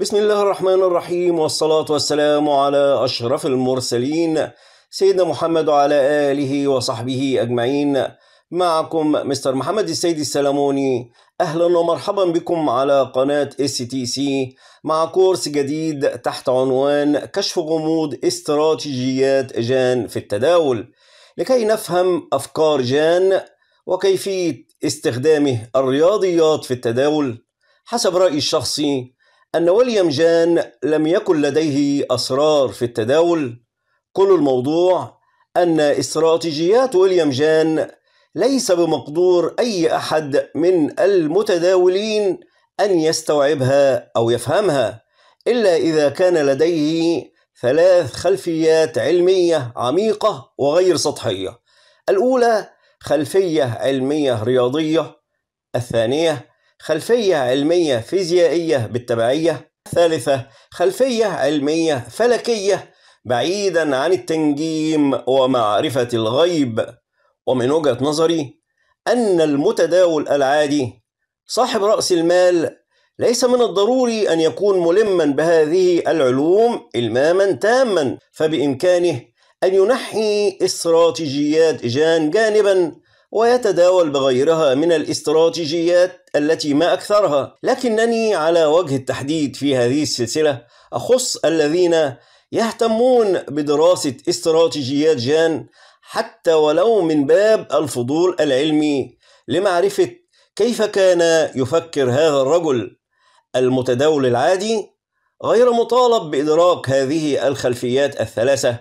بسم الله الرحمن الرحيم والصلاة والسلام على أشرف المرسلين سيدنا محمد وعلى آله وصحبه أجمعين معكم مستر محمد السيد السلموني أهلا ومرحبا بكم على قناة اس تي سي مع كورس جديد تحت عنوان كشف غموض استراتيجيات جان في التداول لكي نفهم أفكار جان وكيفية استخدامه الرياضيات في التداول حسب رأيي الشخصي أن وليام جان لم يكن لديه أسرار في التداول كل الموضوع أن استراتيجيات وليام جان ليس بمقدور أي أحد من المتداولين أن يستوعبها أو يفهمها إلا إذا كان لديه ثلاث خلفيات علمية عميقة وغير سطحية الأولى خلفية علمية رياضية الثانية خلفية علمية فيزيائية بالتبعية ثالثة خلفية علمية فلكية بعيدا عن التنجيم ومعرفة الغيب ومن وجهة نظري أن المتداول العادي صاحب رأس المال ليس من الضروري أن يكون ملما بهذه العلوم إلماما تاما فبإمكانه أن ينحي استراتيجيات جان جانبا ويتداول بغيرها من الاستراتيجيات التي ما أكثرها لكنني على وجه التحديد في هذه السلسلة أخص الذين يهتمون بدراسة استراتيجيات جان حتى ولو من باب الفضول العلمي لمعرفة كيف كان يفكر هذا الرجل المتداول العادي غير مطالب بإدراك هذه الخلفيات الثلاثة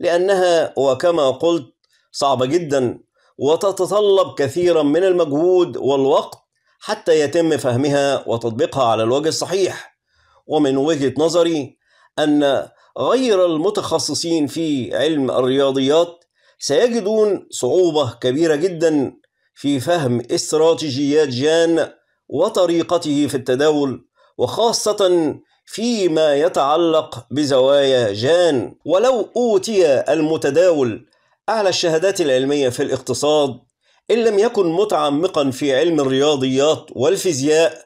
لأنها وكما قلت صعبة جدا وتتطلب كثيرا من المجهود والوقت حتى يتم فهمها وتطبيقها على الوجه الصحيح ومن وجهة نظري أن غير المتخصصين في علم الرياضيات سيجدون صعوبة كبيرة جدا في فهم استراتيجيات جان وطريقته في التداول وخاصة فيما يتعلق بزوايا جان ولو أوتي المتداول أعلى الشهادات العلمية في الاقتصاد إن لم يكن متعمقا في علم الرياضيات والفيزياء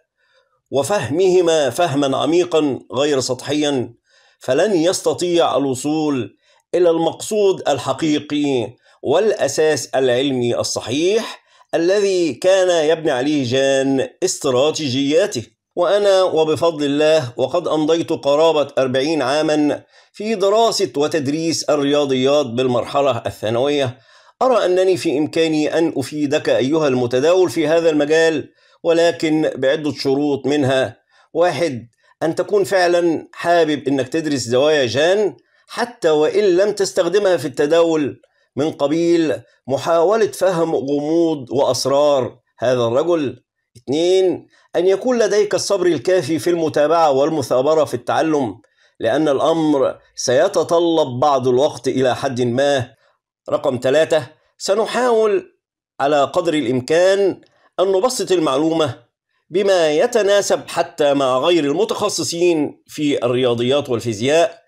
وفهمهما فهما عميقا غير سطحيا فلن يستطيع الوصول إلى المقصود الحقيقي والأساس العلمي الصحيح الذي كان يبني عليه جان استراتيجياته وأنا وبفضل الله وقد أمضيت قرابة أربعين عاما في دراسة وتدريس الرياضيات بالمرحلة الثانوية أرى أنني في إمكاني أن أفيدك أيها المتداول في هذا المجال ولكن بعدة شروط منها واحد أن تكون فعلا حابب أنك تدرس زوايا جان حتى وإن لم تستخدمها في التداول من قبيل محاولة فهم غموض وأسرار هذا الرجل اثنين أن يكون لديك الصبر الكافي في المتابعة والمثابرة في التعلم لأن الأمر سيتطلب بعض الوقت إلى حد ما رقم ثلاثة سنحاول على قدر الإمكان أن نبسط المعلومة بما يتناسب حتى مع غير المتخصصين في الرياضيات والفيزياء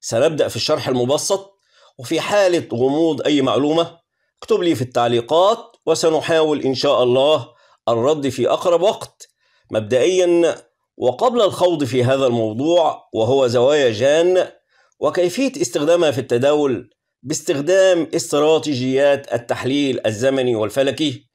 سنبدأ في الشرح المبسط وفي حالة غموض أي معلومة اكتب لي في التعليقات وسنحاول إن شاء الله الرد في أقرب وقت مبدئيا وقبل الخوض في هذا الموضوع وهو زوايا جان وكيفية استخدامها في التداول باستخدام استراتيجيات التحليل الزمني والفلكي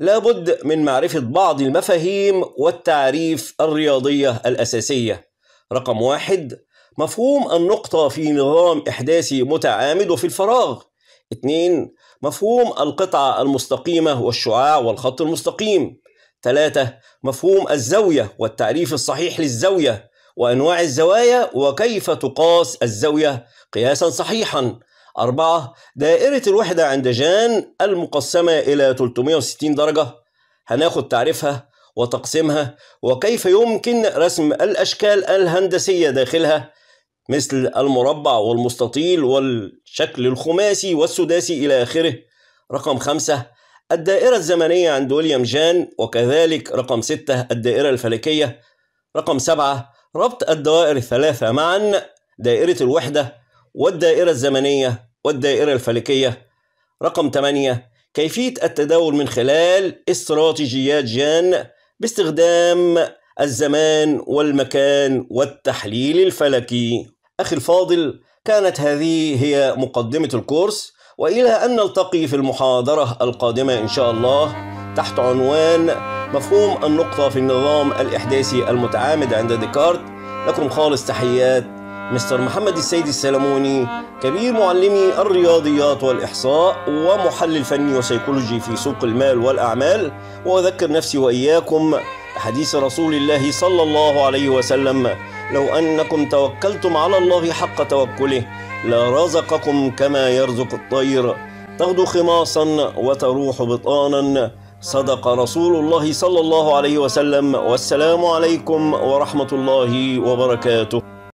لابد من معرفة بعض المفاهيم والتعريف الرياضية الأساسية رقم واحد مفهوم النقطة في نظام إحداثي متعامد وفي الفراغ اثنين مفهوم القطعة المستقيمة والشعاع والخط المستقيم ثلاثة مفهوم الزاوية والتعريف الصحيح للزاوية وأنواع الزوايا وكيف تقاس الزاوية قياسا صحيحا أربعة دائرة الوحدة عند جان المقسمة إلى 360 درجة هناخد تعريفها وتقسيمها وكيف يمكن رسم الأشكال الهندسية داخلها مثل المربع والمستطيل والشكل الخماسي والسداسي إلى آخره رقم خمسة الدائرة الزمنية عند ويليام جان وكذلك رقم ستة الدائرة الفلكية رقم سبعة ربط الدوائر الثلاثة معا دائرة الوحدة والدائرة الزمنية والدائرة الفلكية رقم 8 كيفية التداول من خلال استراتيجيات جان باستخدام الزمان والمكان والتحليل الفلكي أخي الفاضل كانت هذه هي مقدمة الكورس وإلى أن نلتقي في المحاضرة القادمة إن شاء الله تحت عنوان مفهوم النقطة في النظام الإحداثي المتعامد عند ديكارت لكم خالص تحيات مستر محمد السيد السلموني كبير معلمي الرياضيات والإحصاء ومحلل فني وسيكولوجي في سوق المال والأعمال وأذكر نفسي وإياكم حديث رسول الله صلى الله عليه وسلم لو أنكم توكلتم على الله حق توكله لرزقكم كما يرزق الطير تغدو خماصا وتروح بطانا صدق رسول الله صلى الله عليه وسلم والسلام عليكم ورحمة الله وبركاته